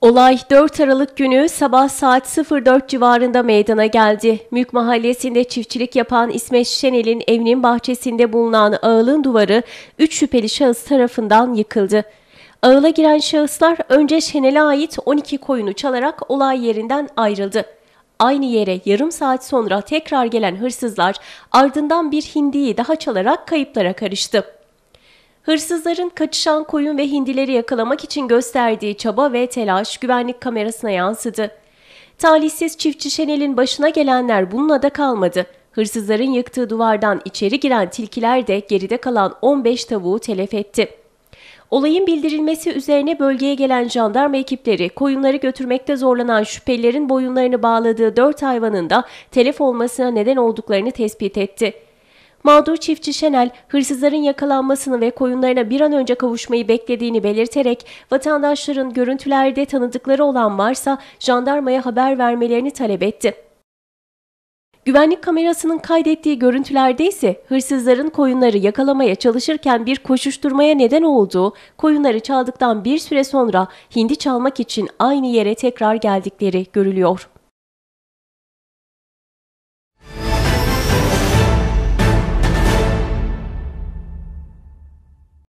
Olay 4 Aralık günü sabah saat 04 civarında meydana geldi. Mük Mahallesi'nde çiftçilik yapan İsmet Şenel'in evinin bahçesinde bulunan ağılın duvarı 3 şüpheli şahıs tarafından yıkıldı. Ağıla giren şahıslar önce Şenel'e ait 12 koyunu çalarak olay yerinden ayrıldı. Aynı yere yarım saat sonra tekrar gelen hırsızlar ardından bir hindiyi daha çalarak kayıplara karıştı. Hırsızların kaçışan koyun ve hindileri yakalamak için gösterdiği çaba ve telaş güvenlik kamerasına yansıdı. Talihsiz çiftçi Şenel'in başına gelenler bununla da kalmadı. Hırsızların yıktığı duvardan içeri giren tilkiler de geride kalan 15 tavuğu telef etti. Olayın bildirilmesi üzerine bölgeye gelen jandarma ekipleri koyunları götürmekte zorlanan şüphelilerin boyunlarını bağladığı 4 hayvanın da telef olmasına neden olduklarını tespit etti. Mağdur çiftçi Şenel, hırsızların yakalanmasını ve koyunlarına bir an önce kavuşmayı beklediğini belirterek vatandaşların görüntülerde tanıdıkları olan varsa jandarmaya haber vermelerini talep etti. Güvenlik kamerasının kaydettiği görüntülerde ise hırsızların koyunları yakalamaya çalışırken bir koşuşturmaya neden olduğu, koyunları çaldıktan bir süre sonra hindi çalmak için aynı yere tekrar geldikleri görülüyor.